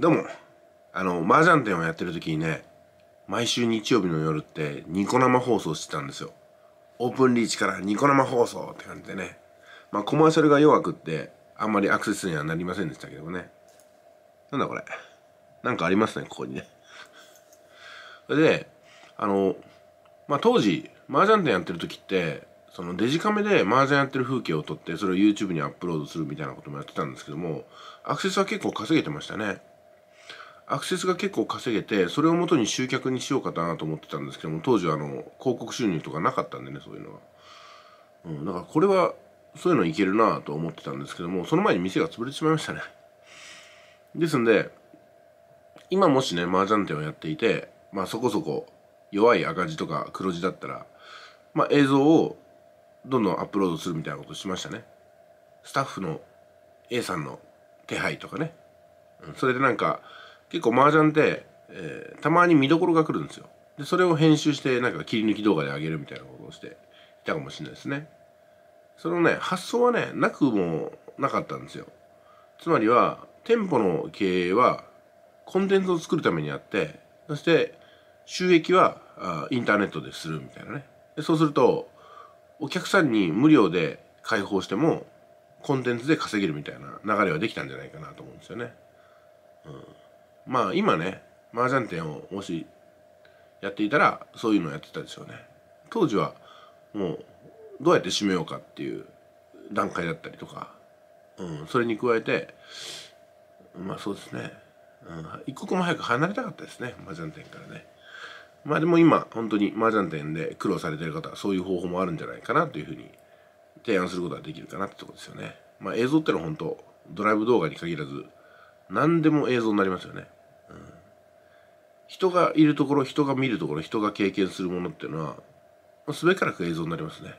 どうもあの麻雀店をやってる時にね毎週日曜日の夜ってニコ生放送してたんですよオープンリーチからニコ生放送って感じでねまあコマーシャルが弱くってあんまりアクセスにはなりませんでしたけどもねなんだこれなんかありますねここにねそれであのまあ当時麻雀店やってる時ってそのデジカメで麻雀やってる風景を撮ってそれを YouTube にアップロードするみたいなこともやってたんですけどもアクセスは結構稼げてましたねアクセスが結構稼げてそれをもとに集客にしようかなと思ってたんですけども当時あの広告収入とかなかったんでねそういうのは、うん、だからこれはそういうのいけるなと思ってたんですけどもその前に店が潰れてしまいましたねですんで今もしね麻雀店をやっていてまあそこそこ弱い赤字とか黒字だったらまあ映像をどんどんアップロードするみたいなことしましたねスタッフの A さんの手配とかね、うん、それでなんか結構麻雀って、えー、たまに見どころが来るんですよ。で、それを編集して、なんか切り抜き動画で上げるみたいなことをしていたかもしれないですね。そのね、発想はね、なくもなかったんですよ。つまりは、店舗の経営は、コンテンツを作るためにあって、そして、収益はあインターネットでするみたいなね。でそうすると、お客さんに無料で開放しても、コンテンツで稼げるみたいな流れはできたんじゃないかなと思うんですよね。うんまあ今ね麻雀店をもしやっていたらそういうのをやってたでしょうね当時はもうどうやって締めようかっていう段階だったりとか、うん、それに加えてまあそうですね、うん、一刻も早く離れたかったですね麻雀店からねまあでも今本当に麻雀店で苦労されてる方はそういう方法もあるんじゃないかなというふうに提案することができるかなってとこですよねまあ映像ってのは本当ドライブ動画に限らず何でも映像になりますよね人がいるところ人が見るところ人が経験するものっていうのはもうすべからく映像になりますね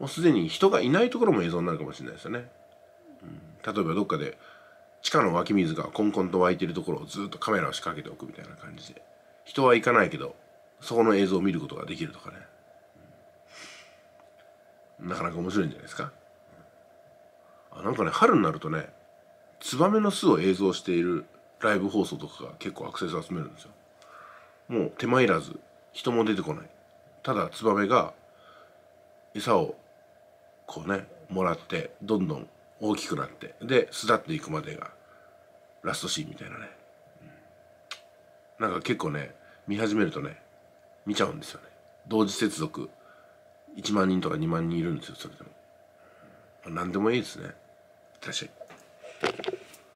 もうすでに人がいないところも映像になるかもしれないですよね、うん、例えばどっかで地下の湧き水がコンコンと湧いてるところをずっとカメラを仕掛けておくみたいな感じで人は行かないけどそこの映像を見ることができるとかね、うん、なかなか面白いんじゃないですかあなんかね春になるとねツバメの巣を映像しているライブ放送とかが結構アクセス集めるんですよもう手間いらず人も出てこないただツバメが餌をこうねもらってどんどん大きくなってで巣立っていくまでがラストシーンみたいなね、うん、なんか結構ね見始めるとね見ちゃうんですよね同時接続1万人とか2万人いるんですよそれでも、ま何でもいいですね確かに。